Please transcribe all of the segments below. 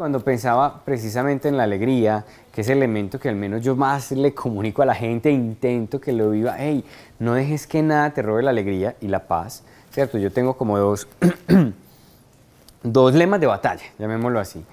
Cuando pensaba precisamente en la alegría, que es el elemento que al menos yo más le comunico a la gente, e intento que lo viva, hey, no dejes que nada te robe la alegría y la paz, ¿cierto? Yo tengo como dos, dos lemas de batalla, llamémoslo así.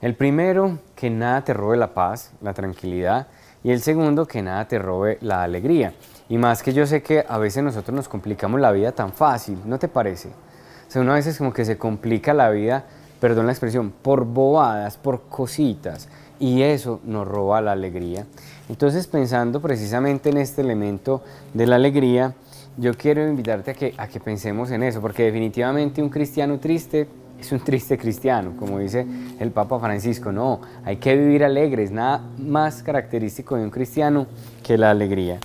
El primero, que nada te robe la paz, la tranquilidad, y el segundo, que nada te robe la alegría. Y más que yo sé que a veces nosotros nos complicamos la vida tan fácil, ¿no te parece? O sea, uno a veces como que se complica la vida perdón la expresión, por bobadas, por cositas, y eso nos roba la alegría. Entonces, pensando precisamente en este elemento de la alegría, yo quiero invitarte a que, a que pensemos en eso, porque definitivamente un cristiano triste es un triste cristiano, como dice el Papa Francisco. No, hay que vivir alegres, nada más característico de un cristiano que la alegría.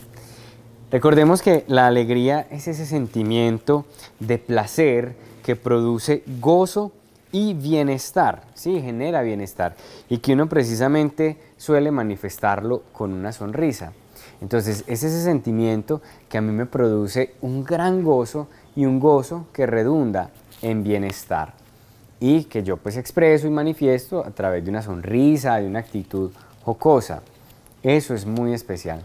Recordemos que la alegría es ese sentimiento de placer que produce gozo y bienestar, sí, genera bienestar y que uno precisamente suele manifestarlo con una sonrisa. Entonces es ese sentimiento que a mí me produce un gran gozo y un gozo que redunda en bienestar y que yo pues expreso y manifiesto a través de una sonrisa, de una actitud jocosa. Eso es muy especial.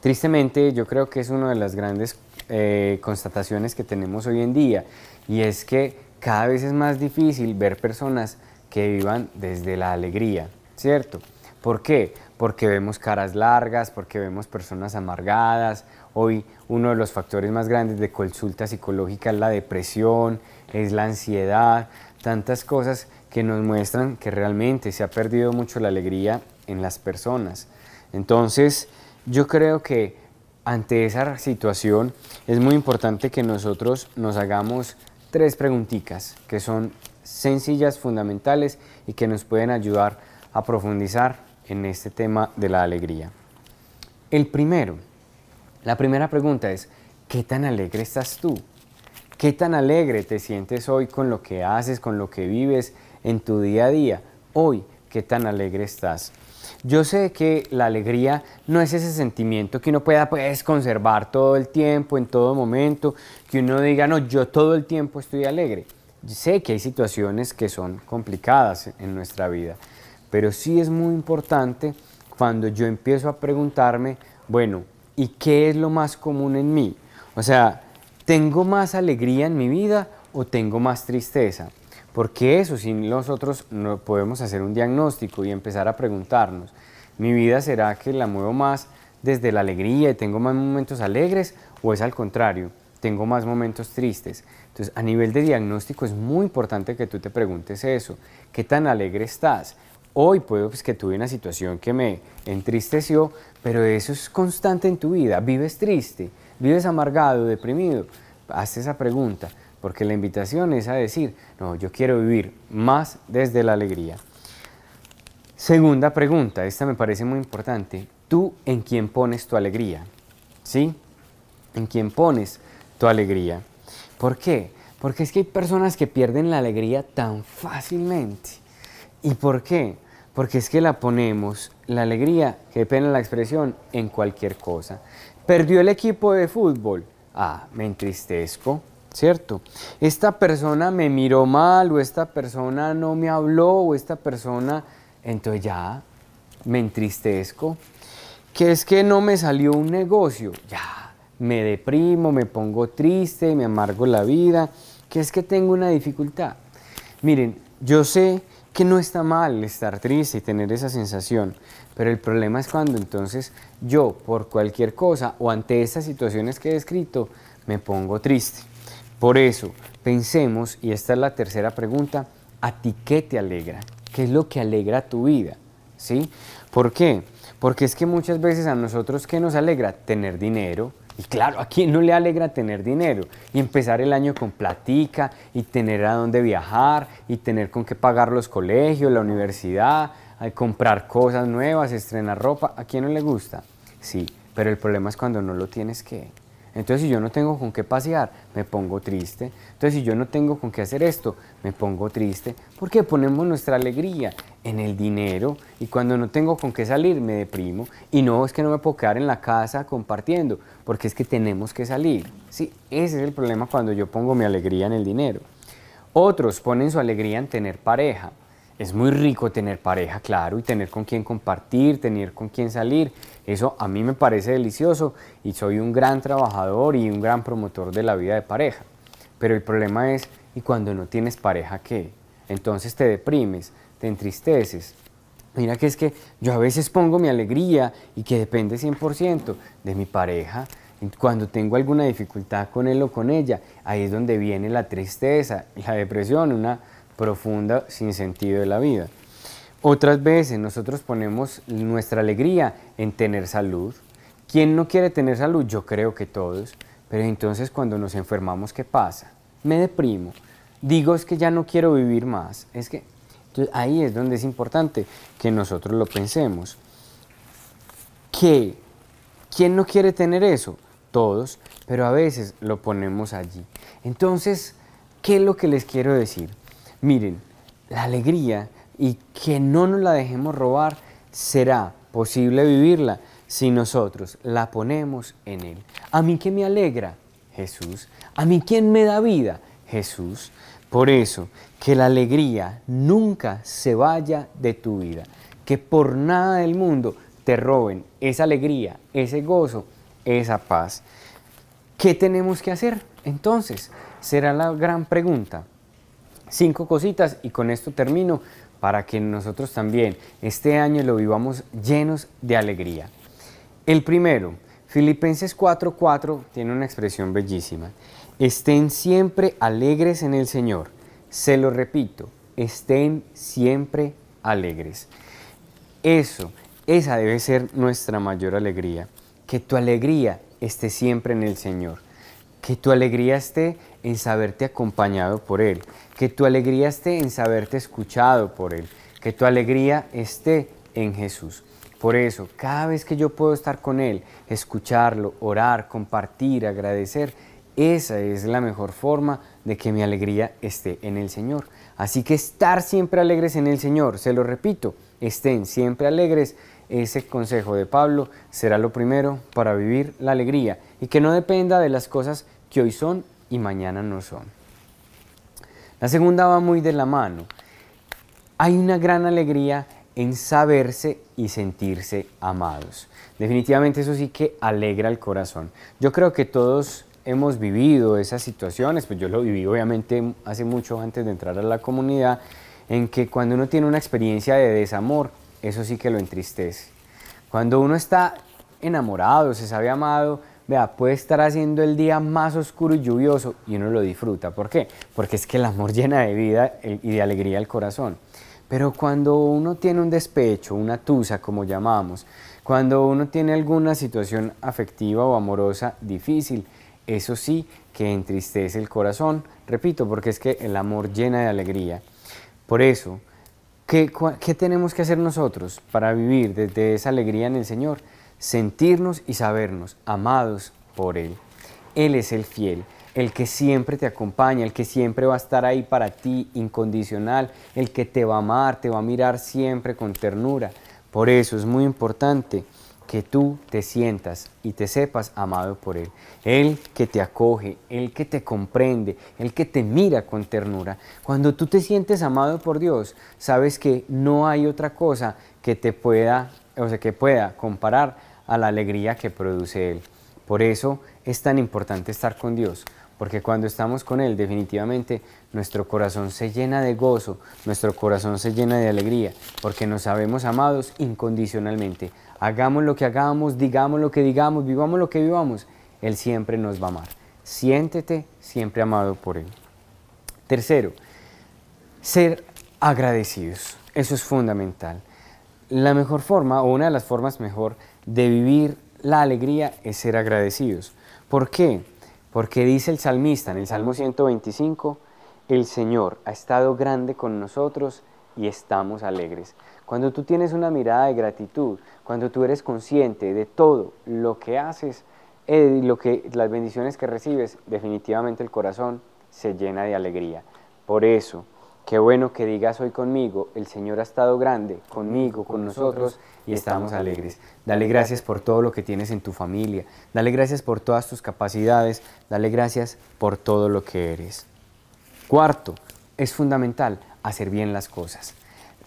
Tristemente yo creo que es una de las grandes eh, constataciones que tenemos hoy en día y es que cada vez es más difícil ver personas que vivan desde la alegría, ¿cierto? ¿Por qué? Porque vemos caras largas, porque vemos personas amargadas. Hoy uno de los factores más grandes de consulta psicológica es la depresión, es la ansiedad, tantas cosas que nos muestran que realmente se ha perdido mucho la alegría en las personas. Entonces, yo creo que ante esa situación es muy importante que nosotros nos hagamos tres preguntitas que son sencillas, fundamentales y que nos pueden ayudar a profundizar en este tema de la alegría. El primero, la primera pregunta es, ¿qué tan alegre estás tú? ¿Qué tan alegre te sientes hoy con lo que haces, con lo que vives en tu día a día? Hoy, ¿qué tan alegre estás? Yo sé que la alegría no es ese sentimiento que uno pueda pues, conservar todo el tiempo, en todo momento, que uno diga, no, yo todo el tiempo estoy alegre. sé que hay situaciones que son complicadas en nuestra vida, pero sí es muy importante cuando yo empiezo a preguntarme, bueno, ¿y qué es lo más común en mí? O sea, ¿tengo más alegría en mi vida o tengo más tristeza? Porque eso, sin nosotros no podemos hacer un diagnóstico y empezar a preguntarnos, ¿mi vida será que la muevo más desde la alegría y tengo más momentos alegres o es al contrario? tengo más momentos tristes. Entonces, a nivel de diagnóstico es muy importante que tú te preguntes eso. ¿Qué tan alegre estás? Hoy puedo pues, que tuve una situación que me entristeció, pero eso es constante en tu vida. ¿Vives triste? ¿Vives amargado, deprimido? Haz esa pregunta porque la invitación es a decir, no, yo quiero vivir más desde la alegría. Segunda pregunta, esta me parece muy importante. ¿Tú en quién pones tu alegría? ¿Sí? ¿En quién pones tu alegría? ¿Por qué? Porque es que hay personas que pierden la alegría tan fácilmente. ¿Y por qué? Porque es que la ponemos, la alegría, que pena la expresión, en cualquier cosa. Perdió el equipo de fútbol. Ah, me entristezco. ¿cierto? Esta persona me miró mal o esta persona no me habló o esta persona, entonces ya me entristezco. Que es que no me salió un negocio, ya me deprimo, me pongo triste, me amargo la vida, que es que tengo una dificultad. Miren, yo sé que no está mal estar triste y tener esa sensación, pero el problema es cuando entonces yo, por cualquier cosa o ante estas situaciones que he descrito, me pongo triste. Por eso, pensemos, y esta es la tercera pregunta, ¿a ti qué te alegra? ¿Qué es lo que alegra tu vida? ¿Sí? ¿Por qué? Porque es que muchas veces a nosotros ¿qué nos alegra? Tener dinero. Y claro, ¿a quién no le alegra tener dinero? Y empezar el año con platica y tener a dónde viajar y tener con qué pagar los colegios, la universidad, comprar cosas nuevas, estrenar ropa. ¿A quién no le gusta? Sí, pero el problema es cuando no lo tienes que. Entonces, si yo no tengo con qué pasear, me pongo triste. Entonces, si yo no tengo con qué hacer esto, me pongo triste. Porque ponemos nuestra alegría en el dinero y cuando no tengo con qué salir, me deprimo. Y no es que no me puedo quedar en la casa compartiendo, porque es que tenemos que salir. Sí, ese es el problema cuando yo pongo mi alegría en el dinero. Otros ponen su alegría en tener pareja. Es muy rico tener pareja, claro, y tener con quien compartir, tener con quien salir. Eso a mí me parece delicioso y soy un gran trabajador y un gran promotor de la vida de pareja. Pero el problema es, ¿y cuando no tienes pareja qué? Entonces te deprimes, te entristeces. Mira que es que yo a veces pongo mi alegría y que depende 100% de mi pareja, cuando tengo alguna dificultad con él o con ella, ahí es donde viene la tristeza, la depresión, una profunda sin sentido de la vida. Otras veces nosotros ponemos nuestra alegría en tener salud. ¿Quién no quiere tener salud? Yo creo que todos. Pero entonces cuando nos enfermamos, ¿qué pasa? Me deprimo. Digo es que ya no quiero vivir más. Es que ahí es donde es importante que nosotros lo pensemos. ¿Qué? ¿Quién no quiere tener eso? Todos, pero a veces lo ponemos allí. Entonces, ¿qué es lo que les quiero decir? Miren, la alegría y que no nos la dejemos robar será posible vivirla si nosotros la ponemos en Él. A mí que me alegra, Jesús. A mí quién me da vida, Jesús. Por eso, que la alegría nunca se vaya de tu vida. Que por nada del mundo te roben esa alegría, ese gozo, esa paz. ¿Qué tenemos que hacer? Entonces, será la gran pregunta cinco cositas y con esto termino para que nosotros también este año lo vivamos llenos de alegría. El primero, Filipenses 4:4 tiene una expresión bellísima. Estén siempre alegres en el Señor. Se lo repito, estén siempre alegres. Eso, esa debe ser nuestra mayor alegría, que tu alegría esté siempre en el Señor que tu alegría esté en saberte acompañado por Él. Que tu alegría esté en saberte escuchado por Él. Que tu alegría esté en Jesús. Por eso, cada vez que yo puedo estar con Él, escucharlo, orar, compartir, agradecer, esa es la mejor forma de que mi alegría esté en el Señor. Así que estar siempre alegres en el Señor, se lo repito, estén siempre alegres ese consejo de Pablo será lo primero para vivir la alegría y que no dependa de las cosas que hoy son y mañana no son. La segunda va muy de la mano. Hay una gran alegría en saberse y sentirse amados. Definitivamente eso sí que alegra el corazón. Yo creo que todos hemos vivido esas situaciones, pues yo lo viví obviamente hace mucho antes de entrar a la comunidad, en que cuando uno tiene una experiencia de desamor, eso sí que lo entristece. Cuando uno está enamorado, se sabe amado, vea, puede estar haciendo el día más oscuro y lluvioso y uno lo disfruta. ¿Por qué? Porque es que el amor llena de vida y de alegría el corazón. Pero cuando uno tiene un despecho, una tusa, como llamamos, cuando uno tiene alguna situación afectiva o amorosa difícil, eso sí que entristece el corazón, repito, porque es que el amor llena de alegría. Por eso, ¿Qué, tenemos que hacer nosotros para vivir desde esa alegría en el Señor? Sentirnos y sabernos amados por Él. Él es el fiel, el que siempre te acompaña, el que siempre va a estar ahí para ti, incondicional, el que te va a amar, te va a mirar siempre con ternura. Por eso es muy importante que tú te sientas y te sepas amado por Él. Él que te acoge, Él que te comprende, Él que te mira con ternura. Cuando tú te sientes amado por Dios, sabes que no hay otra cosa que te pueda, o sea, que pueda comparar a la alegría que produce Él. Por eso es tan importante estar con Dios, porque cuando estamos con Él, definitivamente nuestro corazón se llena de gozo, nuestro corazón se llena de alegría, porque nos sabemos amados incondicionalmente. Hagamos lo que hagamos, digamos lo que digamos, vivamos lo que vivamos, Él siempre nos va a amar. Siéntete siempre amado por Él. Tercero, ser agradecidos. Eso es fundamental. La mejor forma, o una de las formas mejor, de vivir la alegría es ser agradecidos. ¿Por qué? Porque dice el salmista en el Salmo 125, el Señor ha estado grande con nosotros y estamos alegres. Cuando tú tienes una mirada de gratitud, cuando tú eres consciente de todo lo que haces, y eh, lo que, las bendiciones que recibes, definitivamente el corazón se llena de alegría. Por eso, Qué bueno que digas hoy conmigo, el Señor ha estado grande, conmigo, con nosotros, y estamos alegres. Dale gracias por todo lo que tienes en tu familia, dale gracias por todas tus capacidades, dale gracias por todo lo que eres. Cuarto, es fundamental hacer bien las cosas.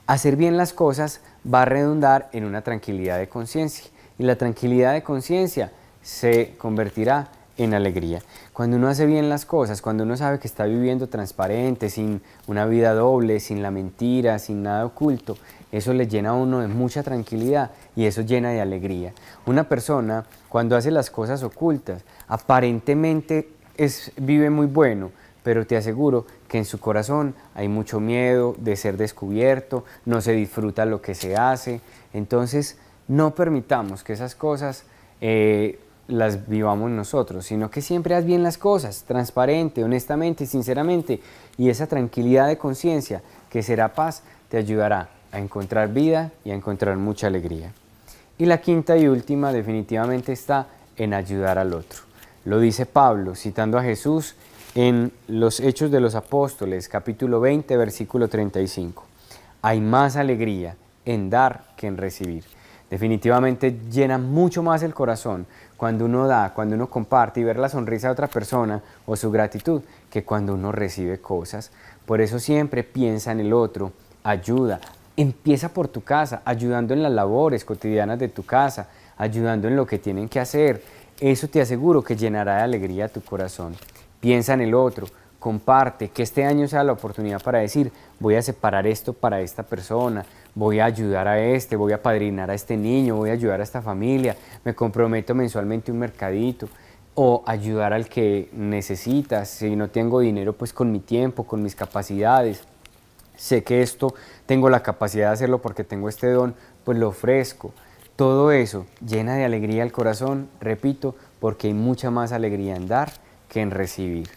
Hacer bien las cosas va a redundar en una tranquilidad de conciencia, y la tranquilidad de conciencia se convertirá en alegría. Cuando uno hace bien las cosas, cuando uno sabe que está viviendo transparente, sin una vida doble, sin la mentira, sin nada oculto, eso le llena a uno de mucha tranquilidad y eso llena de alegría. Una persona cuando hace las cosas ocultas, aparentemente es, vive muy bueno, pero te aseguro que en su corazón hay mucho miedo de ser descubierto, no se disfruta lo que se hace. Entonces, no permitamos que esas cosas... Eh, las vivamos nosotros, sino que siempre haz bien las cosas, transparente, honestamente, sinceramente, y esa tranquilidad de conciencia que será paz te ayudará a encontrar vida y a encontrar mucha alegría. Y la quinta y última definitivamente está en ayudar al otro. Lo dice Pablo citando a Jesús en los Hechos de los Apóstoles, capítulo 20, versículo 35. Hay más alegría en dar que en recibir. Definitivamente llena mucho más el corazón cuando uno da, cuando uno comparte y ver la sonrisa de otra persona o su gratitud que cuando uno recibe cosas. Por eso siempre piensa en el otro, ayuda, empieza por tu casa, ayudando en las labores cotidianas de tu casa, ayudando en lo que tienen que hacer. Eso te aseguro que llenará de alegría tu corazón. Piensa en el otro, comparte, que este año sea la oportunidad para decir, voy a separar esto para esta persona, voy a ayudar a este, voy a padrinar a este niño, voy a ayudar a esta familia, me comprometo mensualmente un mercadito o ayudar al que necesita, si no tengo dinero pues con mi tiempo, con mis capacidades. Sé que esto tengo la capacidad de hacerlo porque tengo este don, pues lo ofrezco. Todo eso llena de alegría el corazón, repito, porque hay mucha más alegría en dar que en recibir.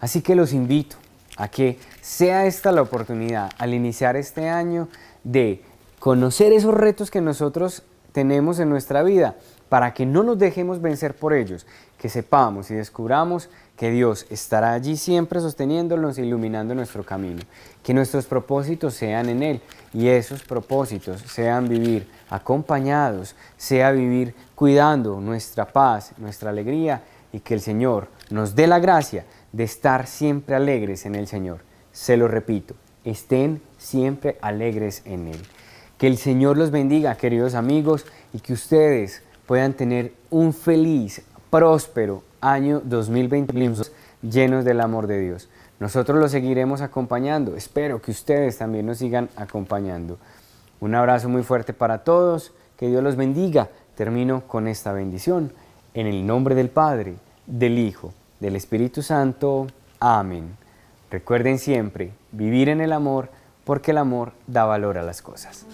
Así que los invito a que sea esta la oportunidad al iniciar este año de conocer esos retos que nosotros tenemos en nuestra vida para que no nos dejemos vencer por ellos, que sepamos y descubramos que Dios estará allí siempre sosteniéndonos e iluminando nuestro camino, que nuestros propósitos sean en Él y esos propósitos sean vivir acompañados, sea vivir cuidando nuestra paz, nuestra alegría y que el Señor nos dé la gracia de estar siempre alegres en el Señor. Se lo repito, estén siempre alegres en Él. Que el Señor los bendiga, queridos amigos, y que ustedes puedan tener un feliz, próspero año 2020 llenos del amor de Dios. Nosotros los seguiremos acompañando. Espero que ustedes también nos sigan acompañando. Un abrazo muy fuerte para todos. Que Dios los bendiga. Termino con esta bendición. En el nombre del Padre, del Hijo, del Espíritu Santo. Amén. Recuerden siempre vivir en el amor porque el amor da valor a las cosas.